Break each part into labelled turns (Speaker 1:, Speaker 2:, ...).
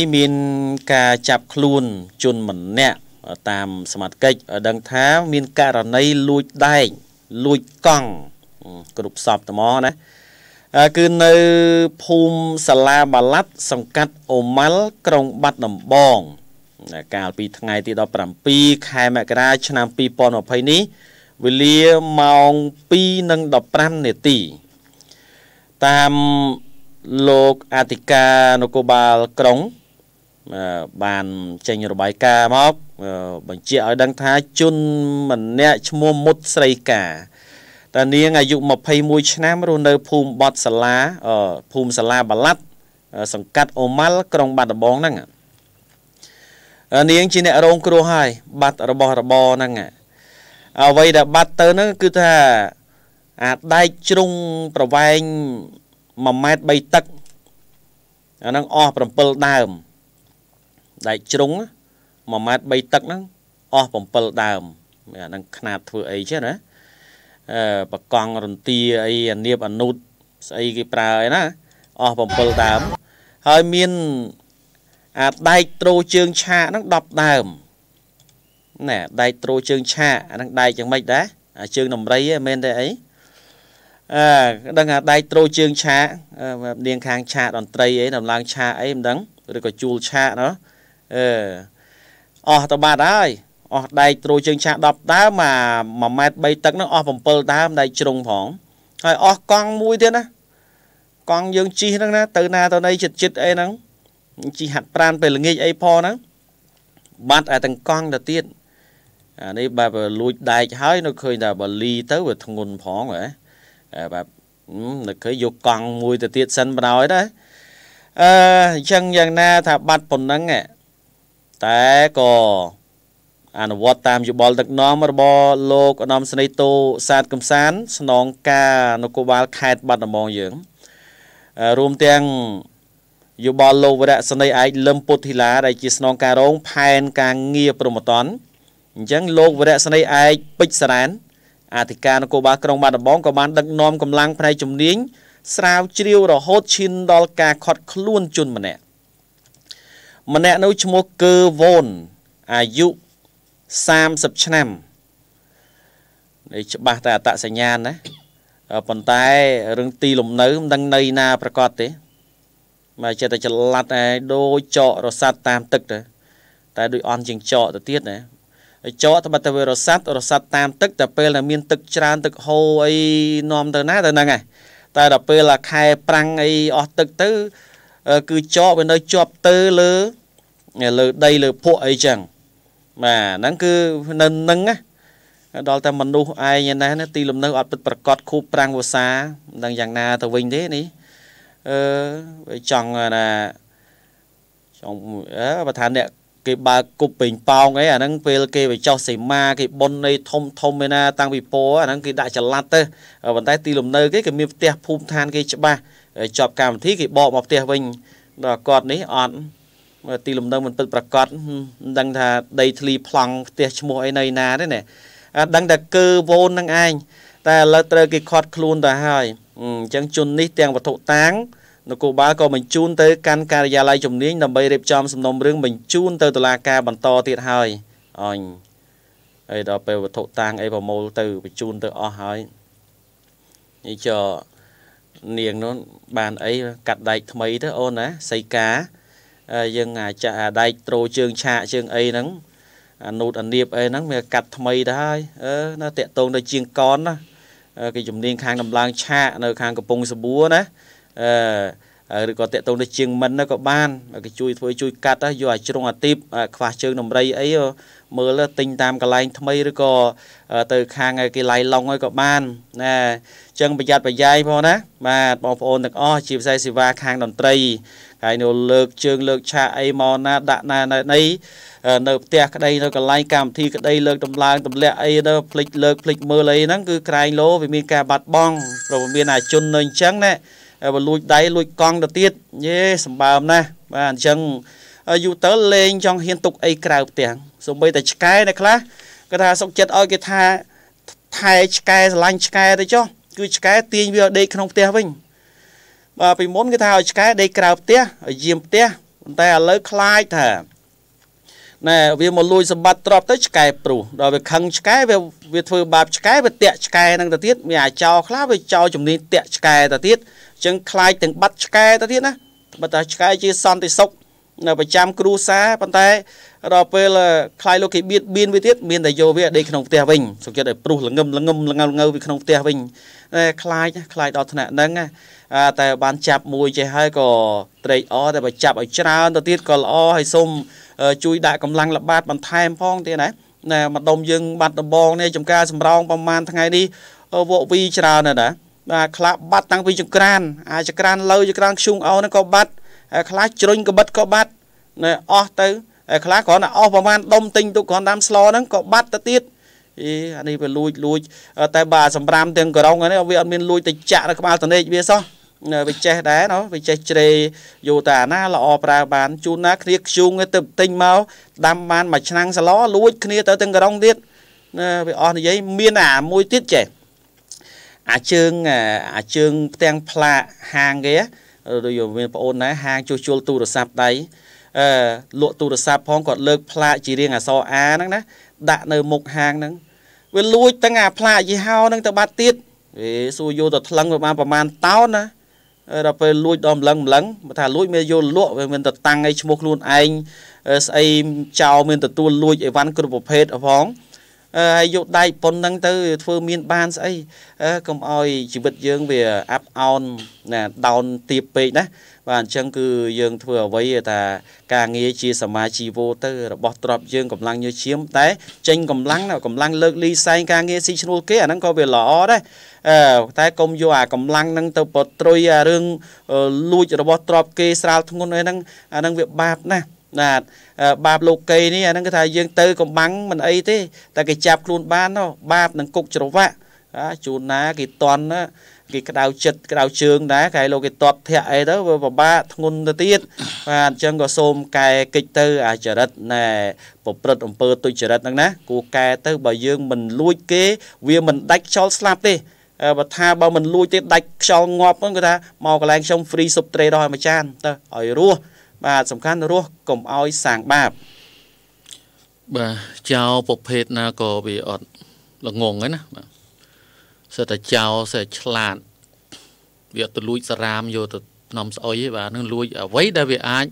Speaker 1: គឺមានការចាប់ខ្លួនជនម្នាក់តាមសមត្ថកិច្ចឲ្យដឹងថា មានករណីលួចដែកលួចកង់គ្រប់សពត្មងណាគឺនៅភូមិសាឡាបាឡាត់សង្កាត់អូម៉ាល់ក្រុងបាត់ដំបងកាលពីថ្ងៃទី17ខែមករាឆ្នាំ2020នេះវេលាម៉ោង2:15នាទី តាមលោកអធិការនគរបាលក្រុងបានចេញរបាយការណ៍មកបញ្ជាក់ឲ្យដឹងថាជនម្នាក់ឈ្មោះមុតស្រីកាតានាងអាយុ21ឆ្នាំរស់នៅភូមិបតសាឡាភូមិសាឡាបាឡាត់សង្កាត់អូម៉ាល់ក្រុងបាត់ដំបងហ្នឹងនាងជាអ្នករងគ្រោះហើយ បាត់របស់របរហ្នឹងអ្វីដែលបាត់ទៅហ្នឹងគឺថា អាដែកជ្រុងប្រវែង1ម៉ែត្រ3តឹកអាហ្នឹងអស់7ដើមដែកជ្រុង1ម៉ែត្រ3ទឹកហ្នឹងអស់7ដើមអាហ្នឹងຂະຫນາດធ្វើអីចេះណាអឺបកង់រន្ទាអីអានៀបអនុតស្អីគេប្រើអីណាអស់7ដើមហើយមានអាដែកត្រូជើងឆាកហ្នឹង10ដើមណែដែកត្រូជើងឆាកអាហ្នឹងដែកយ៉ាងម៉េចដែរអាជើងដំរីហ្នឹងមែនទេអីអើដឹងថាដែកត្រូជើងឆាកនាងខាងឆាកតន្ត្រីអីដំឡើងឆាកអីមិនដឹងឬក៏ជួលឆាកណោះអឺអស់ទៅបាត់ហើយអស់ដែកទ្រូជើងឆាស់10ដើមអា1ម៉ែត្រ3ទឹកហ្នឹងអស់7ដើមដែកជ្រុងផង ហើយអស់កង់មួយទៀតណាកង់យើងជីហ្នឹងណាទៅណាទៅណីចិត្តចិត្តអីហ្នឹងជីហាត់ប្រានពេលល្ងាចអីផងហ្នឹងបាត់តែទាំងកង់ទៅទៀតអានេះបែបលួចដែកហើយនៅឃើញតែបើលីទៅវាធ្ងន់ផងហ៎បែបនៅឃើញយកកង់មួយទៅទៀតសិនបណ្ដោយដែរអឺអញ្ចឹងយ៉ាងណា ថាបាត់ប៉ុណ្ណឹងហ៎តែក៏អនុវត្តតាមយោបល់ ដឹកនាំរបស់លោកឧត្តមស្នេហ៍តូសាទកំសាន ស្នងការនគរបាលខេត្តបាត់ដំបងយើងរួមទាំងយោបល់លោកវរៈស្នេហ៍ឯកលឹមពុទ្ធិឡាដែលជាស្នងការរងផែនការងារប្រមត្តនអញ្ចឹងលោកវរៈស្នេហ៍ឯកពេជ្រសរានអធិការនគរបាលក្រុងបាត់ដំបងក៏បាន ដឹកនាំកម្លាំងផ្នែកជំនាញស្រាវជ្រាវរហូតឈានដល់ការខាត់ខ្លួនជនម្នាក់ម្នាក់នោះឈ្មោះគឺវ៉ូនអាយុ30ឆ្នាំនេះច្បាស់តែអតសញ្ញាណណាប៉ុន្តែរឿងទីលំនៅមិនដឹងនៃណាប្រកាសទេមកចិត្តតែច្រឡាត់ឯងដូចចករស័តតាមទឹកទៅតែដូចអន់ជាងចកទៅទៀតណាចកត្បិតតែវារស័តរស័តតាមទឹកតែពេលតែមានទឹកច្រើនទឹកហូរអីនាំទៅណាទៅហ្នឹងឯងតែដល់ពេលខែប្រាំងអីអស់ទឹកទៅគឺចកវានៅជាប់ទៅលើលើដីលើភក់អីចឹងបាទហ្នឹងគឺនៅនឹងណាដល់តែមនុស្សឯងណាទីលំនៅអត់ពិតប្រកបខូបប្រាំងវសាមិនដឹងយ៉ាងណាទៅវិញទេនេះអឺចង់ណាចង់អឺបើថាអ្នកគេបើកគប់ពេញប៉ោងអីអាហ្នឹងពេលគេបញ្ចុះសីមាគេប៉ុននៃធំធំឯណាតាំងពីពោអាហ្នឹងគេដាក់ចល័តទៅប៉ុន្តែទីលំនៅគេគេមានផ្ទះភូមិឋានគេច្បាស់ជាប់កម្មវិធីគេបកមកផ្ទះវិញដល់គាត់នេះអត់ទីលំនៅមិនពិតប្រកបមិនដឹងថាដីធ្លីប្លង់ផ្ទះឈ្មោះអីនៅណាទេណាដឹងតែគឺវូននឹងឯងតែឥឡូវត្រូវគេខាត់ខ្លួនទៅហើយអញ្ចឹងជននេះទាំងវត្ថុតាងនគរបាលក៏បញ្ជូនទៅកាន់ការិយាល័យជំនាញដើម្បីរៀបចំសំណុំរឿងបញ្ជូនទៅតុលាការបន្តទៀតហើយអញអីដល់ពេលវត្ថុតាងអីប្រមូលទៅបញ្ជូនទៅអស់ហើយនេះចនាងនោះបានអីកាត់ដែកថ្មីទៅអូនណាសីការយើងអាចដែកត្រូជើងឆាកជើងអីហ្នឹងអានូតអានៀបអីហ្នឹងវាកាត់ថ្មីទៅហើយអឺណាតាក់តងទៅជាងកនណាគេជំនាញខាងដំឡើងឆាកនៅខាងកំពង់សបួរណាអឺឬក៏តេតតូនទៅជាងមិនក៏បានគេជួយធ្វើជួយកាត់យកអាជ្រុងអាទីបខ្វះជើងដំរីអីមើលទិញតាមកន្លែងថ្មីឬក៏ទៅខាងគេឡាយឡុងហើយក៏បានណាអញ្ចឹងប្រយ័ត្នប្រយែងផងណាបាទបងប្អូនទាំងអស់ជាផ្នែកសេវាខាងតន្ត្រីហើយនៅលើកជើងលើកឆាកអីមកណាដាក់ណានៅនេះនៅផ្ទះក្តីនៅកន្លែងកម្មវិធីក្តីលើកតម្លើងទម្លាក់អីទៅផ្លិចលើកផ្លិចមើលអីហ្នឹងគឺក្រែងលោវាមានការបាត់បង់ព្រោះមានអាជននៅអញ្ចឹងណាបើលួចដៃលួចកង់ទៅទៀតយេសម្បើមណាស់បាទអញ្ចឹងយូរទៅលេងចង់ហ៊ានទុកអីក្រៅផ្ទះសូម្បីតែឆ្កែណាខ្លះគេថាសុកចិត្តឲ្យគេថាថែឆ្កែស្រឡាញ់ឆ្កែទៅចុះគឺឆ្កែទាញវាឲ្យដេកក្នុងផ្ទះវិញបាទពីមុនគេថាឲ្យឆ្កែដេកក្រៅផ្ទះឲ្យយាមផ្ទះប៉ុន្តែឥឡូវខ្លាចថាណែវាមកលួចសម្បត្តិទ្រព្យទៅឆ្កែព្រោះដល់វាខឹងឆ្កែវាវាធ្វើបាបឆ្កែវាតាក់ឆ្កែនឹងទៅទៀតវាអាចោខ្លះវាចោជំនាញតាក់ឆ្កែទៅទៀតចឹងខ្លាចទាំងបាត់ឆ្កែទៅទៀតណាបើតាឆ្កែជាសន្តិសុខនៅប្រចាំគ្រូសាប៉ុន្តែដល់ពេលខ្លាយលោកគេបៀតបៀនវាទៀតមានតែយកវាដេកក្នុងផ្ទះវិញសុខចិត្តឲ្យព្រុសល្ងឹមល្ងឹមល្ងើងើវាក្នុងផ្ទះវិញតែខ្លាចខ្លាចដល់ថ្នាក់ហ្នឹងតែបានចាប់មួយចេះហើយក៏ត្រេកអរតែបើចាប់ឲ្យច្រើនទៅទៀតក៏ល្អហើយសូមជួយដាក់កម្លាំងល្បាតបន្ថែមផងទៀតណាណាម្ដុំយើង បាត់ដំបងនេះចំការសម្រងប្រហែលថ្ងៃនេះវក់វីច្រើនណាស់ណាបាទខ្លះបាត់តាំងពីចង្ក្រានអាចចង្ក្រានលើចង្ក្រានខ្ជុងអោហ្នឹងក៏បាត់ខ្លះជ្រុញកបិតក៏បាត់ណែអស់ទៅខ្លះគ្រាន់តែអស់ប្រហែលដុំទិញទុកគ្រាន់តាមស្លហ្នឹងក៏បាត់ទៅទៀតអេអានេះវាលួចលួច តែបាទសម្រាមទាំងក្រុងហ្នឹងវាអត់មានលួចទៅចាក់នៅក្បាលតនេកវាសោះនៅវាចេះដែរណោះវាចេះជ្រេយោតាណាល្អប្រើបាន ជូនណា គ្នាខ្ជុងទៅទិញមកដាំបានមួយឆ្នាំសឡលួចគ្នាទៅទាំងក្រុងទៀតវាអស់និយាយមានអាមួយទៀតចេះអាជើងអាជើងផ្ទាំងផ្លាកហាងគេដូចយើងមានប្អូនណាហាងជួសជុលទូរស័ព្ទដៃអឺលក់ទូរស័ព្ទផងគាត់លើកផ្លាកជារៀងអសអាហ្នឹងណា ដាក់នៅមុខហាងហ្នឹងវាលួចទាំងអាផ្លាកយីហោហ្នឹងទៅបាត់ទៀតវេសួរយកទៅថ្លឹងវាបានប្រហែលតោនណាដល់ពេលលួចដល់ម្លឹងម្លឹងបើថាលួចមានយកលក់វាមានតតាំងឯឈ្មោះខ្លួនឯងស្អីចោលមានទទួលលួចអីវ៉ាន់គ្រប់ប្រភេទផងហើយយកដៃប៉ុនហ្នឹងទៅ ធ្វើមានបានស្អីកុំឲ្យជីវិតយើងវាអាប់អោនណាដោនទាបពេកណាបាទអញ្ចឹងគឺយើងធ្វើអ្វីថាការងារជាសមាជីវោទៅរបស់ទ្របយើងកម្លាំងញើសឈាមតែ ចេញកម្លាំងកម្លាំងលើកលីសែងការងារស៊ីឈ្នួលគេអាហ្នឹងក៏វាល្អដែរអឺតែកុំយកអាកម្លាំងហ្នឹងទៅបត្រុយអារឿងលួចរបស់ទ្របគេស្រាលធ្ងន់អីហ្នឹងអាហ្នឹងវាបាបណាស់ណាតបាបលោកីនេះអាហ្នឹងគេថាយើងទៅកំបាំងមិនអីទេតែគេចាប់ខ្លួនបាននោះបាបនឹងគុកច្រវាក់ជួនណាគេតន់គេក្តៅចិត្តក្តៅជើងដែរកាយលោកគេតបធាក់អីទៅវាពិបាកធ្ងន់ទៅទៀតបាទអញ្ចឹងក៏សូមកែកិច្ចទៅអាចរិតណែប្រព្រឹត្តអំពើទុច្ចរិតហ្នឹងណាគួរកែទៅបើយើងមិនលួចគេវាមិនដាច់ខ្យល់ស្លាប់ទេបើថាបើមិនលួចទេដាច់ខ្យល់ងាប់ហ្នឹងគេថាមកកន្លែងខ្ញុំ free sub tray ដល់ឲ្យមួយចានទៅឲ្យរស់បាទសំខាន់រស់កុំឲ្យសាងបាប
Speaker 2: បាទចៅប្រភេទណាក៏វាអត់ល្ងងហ្នឹងណាបាទសិតតែចៅសិតឆ្លាតវាអត់ទៅលួចសារាមយកទៅភ្នំ ស្អុយទេបាទនឹងលួចអ្វីដែលវាអាច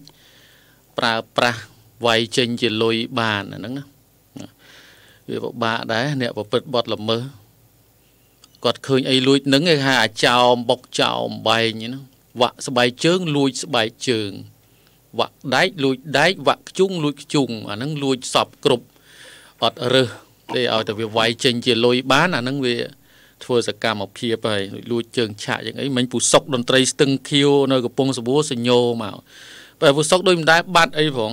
Speaker 2: ប្រើប្រាស់វាយចេញជាលុយបានអាហ្នឹងណាវាពិបាកដែរអ្នកប្រព្រឹត្តបទល្មើសគាត់ឃើញអីលួចនឹងគេហៅអាចោមបុកចោមបែងហ្នឹងវាក់ស្បែកជើងលួច ស្បែកជើងវាក់ដែកលួចដែកវាក់ខ្ជុងលួចខ្ជុងអាហ្នឹងលួចសពគ្រប់អត់រើសទេឲ្យតែវាវាយចេញជាលុយបាន អាហ្នឹងវាធ្វើសកម្មភាពហើយលួចជើងឆាក់យ៉ាងអីមិញពូសុកតន្ត្រីស្ទឹងខៀវនៅកំពង់សបួរសញោមកបើពូសុកដូចមិនដែរបាត់អីផង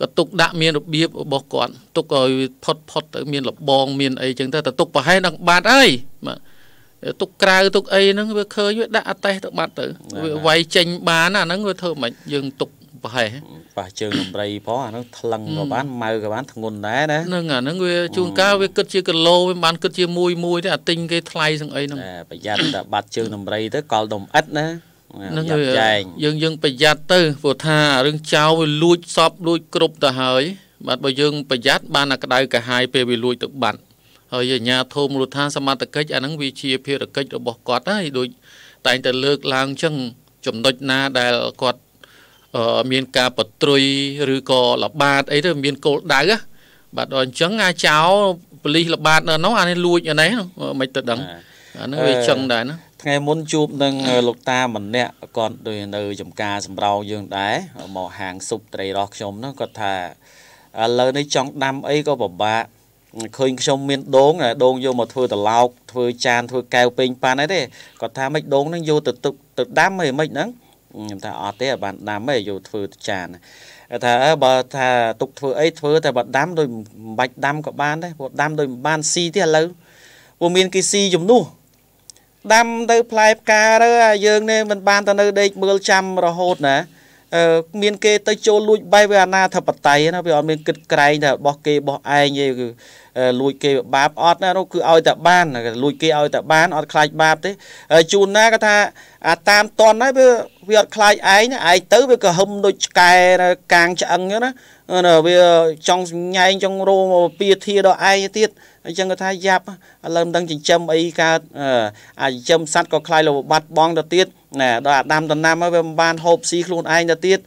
Speaker 2: ក៏ទុកដាក់មានរបៀបរបស់គាត់ទុកឲ្យផុតផុតទៅមានលបង មានអីចឹងទៅតែទុកប្រហែលដល់បាត់ហើយបាទទុកក្រៅទុកអីហ្នឹងវាឃើញវាដាក់អតេះទៅបាត់ទៅវាវាយចេញបានអាហ្នឹងវាធ្វើមិនយើងទុកប្រហែលប៉ះជើងដំរីផងអាហ្នឹងថ្លឹងក៏បានម៉ៅក៏បានធ្ងន់ដែរណាហ្នឹងអាហ្នឹងវាជួនកាលវាគិតជាគីឡូវាមិនបានគិតជាមួយមួយទេអាទិញគេថ្លៃសឹងអីហ្នឹងប្រយ័ត្នតែបាត់ជើងដំរីទៅកល់ដុំអិតណានឹងយើងយើងប្រយ័ត្នទៅព្រោះថារឿងចៅវាលួចសពលួចគ្រប់ទៅហើយ បាទបើយើងប្រយ័ត្នបានអាក្តៅកាហាយពេលវាលួចទៅបាត់ហើយអាជ្ញាធរមូលដ្ឋានសមត្ថកិច្ចអាហ្នឹងវាជាភារកិច្ចរបស់គាត់ហើយដូចតែងតែលើកឡើងចឹងចំណុចណាដែលគាត់មានការប្រត្រុយឬក៏លបាតអីទៅមានគោលដៅបាទដល់អញ្ចឹងអាចោប៉ូលីសលបាត នៅនោះអានេះលួចអានេះ
Speaker 1: មិនទៅដឹងអានឹងវាចឹងដែរណាថ្ងៃមុនជួប នឹងលោកតាម្នាក់គាត់ដូចនៅចំការសំរោងយើងដែរមកហាងស៊ុបត្រីរស់ខ្ញុំហ្នឹងគាត់ថាឥឡូវនេះចង់ដាំអីក៏ពិបាកឃើញខ្ញុំមានដងដងយកមកធ្វើត្រឡោកធ្វើចានធ្វើកែវពេញប៉ានអីទេគាត់ថាមិនដងហ្នឹងយកទៅទឹកទៅដាំអីមិនហ្នឹងខ្ញុំថាអត់ទេបានដាំអីយកធ្វើចានថាបើថាទុកធ្វើអីធ្វើតែបើដាំដោយមិនបាច់ដាំក៏បានដែរព្រោះដាំដោយមិនបានស៊ីទេឥឡូវព្រោះមានគេស៊ីជំនួសដាំទៅផ្លែផ្កាទៅយើងនេះមិនបានទៅនៅដេកមើលចាំរហូតណាមានគេទៅចូលលួចបែបវាអាណាធិបតេយ្យណាវាអត់មានគិតក្រែងថារបស់គេរបស់ឯងទេគឺលួចគេបាបអត់ណានោះគឺឲ្យតែបានលួចគេឲ្យតែបានអត់ខ្លាចបាបទេហើយជួនណាក៏ថាអាតាមតន់ហើយវាវាអត់ខ្លាចឯងឯងទៅវាក៏ហឹមដូចឆ្កែកាងឆ្អឹងហ្នឹងណាវាចង់ញែងចង់រោមពាធាដល់ឯងទៀតអញ្ចឹងក៏ថាយ៉ាប់ឥឡូវមិនដឹងចិញ្ចឹមអីកើតអាចចិញ្ចឹមសัตว์ក៏ខ្លាចលបបាត់បងទៅទៀតណាដល់អាដាមតំណាំហើយវាមិនបានហូបស៊ីខ្លួនឯងទៅទៀត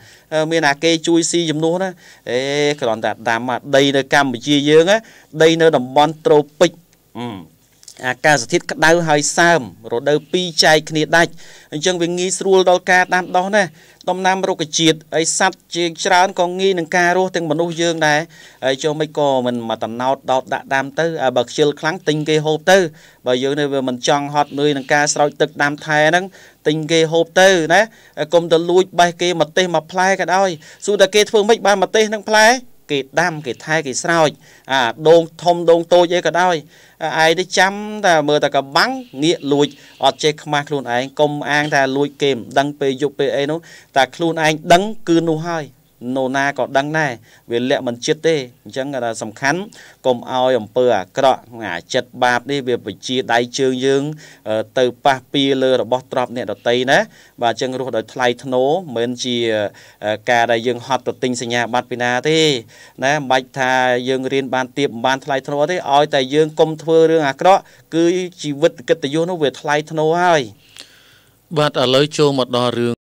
Speaker 1: មានអាគេជួយស៊ីជំនួសណាអេគ្រាន់តែដាំដីនៅកម្ពុជាយើងណាដីនៅតំបន់ត្រូពិចអាកាសធាតុក្តៅហើយសើមរដូវពីរចែកគ្នាដាច់អញ្ចឹងវាងាយស្រួលដល់ការដាំដុះណាដំណាំរុក្ខជាតិហើយសត្វជាច្រើនក៏ងាយនឹងការរស់ទាំងមនុស្សយើងដែរហើយចុះមិនក៏មិនមកតំណោតដោតដាក់ដាំទៅបើខ្ជិលខ្លាំងទិញគេហូបទៅបើយើងនេះវាមិនចង់ហត់នឿយនឹងការស្រោចទឹកដាំថែហ្នឹងទិញគេហូបទៅណាកុំទៅលួចបេះគេម្ទេសមួយផ្លែក៏ដោយសួរតែគេធ្វើម៉េចបានម្ទេសនឹងផ្លែ គេដាំគេថែគេស្រោចអាដូងធំដូងតូចអីក៏ដោយឯងទៅចាំតែមើលតែកបាំងងាកលួចអត់ចេះខ្មាស់ខ្លួនឯងកុំអាងថាលួចគេមិនដឹងពេលយប់ពេលអីនោះតែខ្លួនឯងដឹងគឺនោះហើយនរណាក៏ដឹងដែរវាលាក់មិនចិត្តទេអញ្ចឹងគេថាសំខាន់កុំឲ្យអំពើអាក្រក់អាចិត្តបាបនេះវាបញ្ជាដៃជើងយើង ទៅប៉ះពីលើរបស់ទ្រព្យអ្នកដតីណា បាទអញ្ចឹងរស់ដោយថ្លៃថ្នូរមិនជាការដែលយើងហត់ទៅទិញសញ្ញាបត្រពីណាទេណាមិនបាច់ថាយើងរៀនបានទៀបមិនបានថ្លៃថ្នូរទេឲ្យតែយើងកុំធ្វើរឿងអាក្រក់គឺជីវិតកិត្តិយសនោះវាថ្លៃថ្នូរហើយ
Speaker 2: បាទឥឡូវចូលមកដល់រឿង